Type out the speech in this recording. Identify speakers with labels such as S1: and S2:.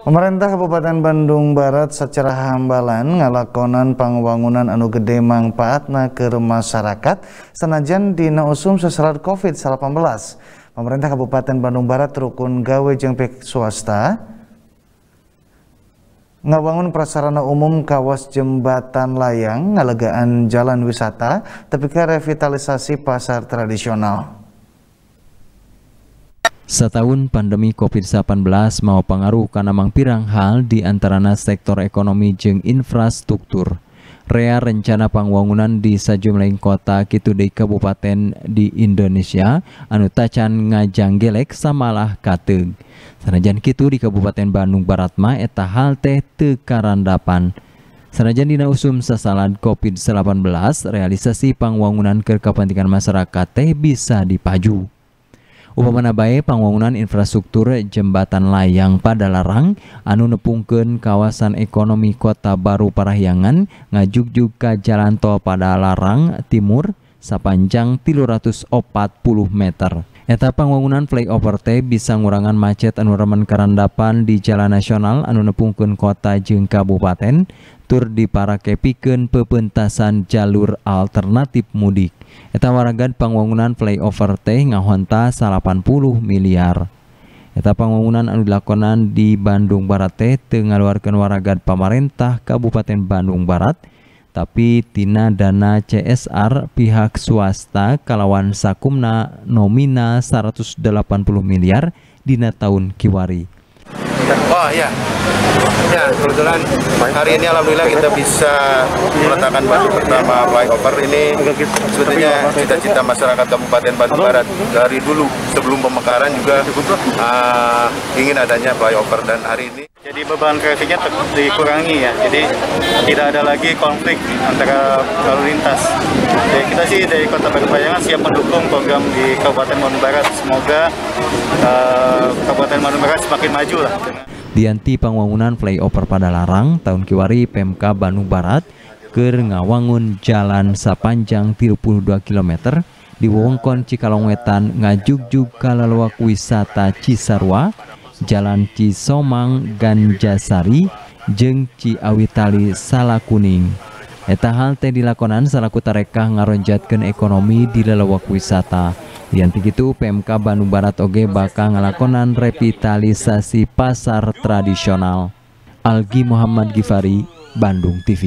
S1: Pemerintah Kabupaten Bandung Barat secara hambalan ngalakonan pangwangunan anu gede mangfaatna ke masyarakat senajan dina usum seserat COVID-19. Pemerintah Kabupaten Bandung Barat rukun gawe jeung swasta ngabangun prasarana umum kawas jembatan layang ngalegaan jalan wisata tapi revitalisasi pasar tradisional.
S2: Setahun pandemi COVID-19 mau pengaruh karena mangpirang hal di antarana sektor ekonomi jeng infrastruktur. Rea rencana pangwangunan di sajumlain kota kitu di kabupaten di Indonesia anu tacan gelek samalah kateng. Sanajan kitu di Kabupaten Bandung Barat ma eta hal teh tekarandapan. karandapan. Sanajan dina usum sasalan COVID-19, realisasi pangwangunan ke kepentingan masyarakat teh bisa dipaju. Upamana bae pangwangunan infrastruktur jembatan layang pada larang anu nepungkeun kawasan ekonomi Kota Baru Parahyangan ngajuk juga jalan tol pada larang timur sepanjang 340 meter. Eta pangwangunan flyover T bisa ngurangan macet anu remen karandapan di jalan nasional anu nepungkeun kota jeung kabupaten tur diparake pikeun pepentasan jalur alternatif mudik eta wargan pangwangunan playover teh ngahonta 80 miliar eta pangwangunan anu dilakonan di Bandung Barat teh tengaluarkan wargan pemerintah Kabupaten Bandung Barat tapi tina dana CSR pihak swasta kalawan sakumna nomina 180 miliar dina tahun kiwari.
S1: Oh ya, Ya, kebetulan hari ini alhamdulillah kita bisa meletakkan batu pertama flyover ini sebetulnya cita-cita masyarakat Kabupaten Bandung Barat dari dulu sebelum pemekaran juga uh, ingin adanya flyover dan hari ini jadi beban trafiknya dikurangi ya, jadi tidak ada lagi konflik antara lalu lintas. Jadi kita sih dari Kota Berbayangan siap mendukung program di Kabupaten Bandung Barat. Semoga uh, Kabupaten Bandung Barat semakin maju lah
S2: dianti pembangunan flyover pada larang tahun kiwari PMK Bandung Barat ke ngawangun jalan sepanjang 32 km di Wongkon Cikalong Wetan juga kalalawak wisata Cisarwa Jalan Cisomang Ganjasari jeng Ciawitali, Salakuning. Eta hal teh dilakonan salaku tarekah ngaronjatkan ekonomi di lelawak wisata. Dianti itu PMK Bandung Barat Oge bakal ngelakonan revitalisasi pasar tradisional. Algi Muhammad Gifari, Bandung TV.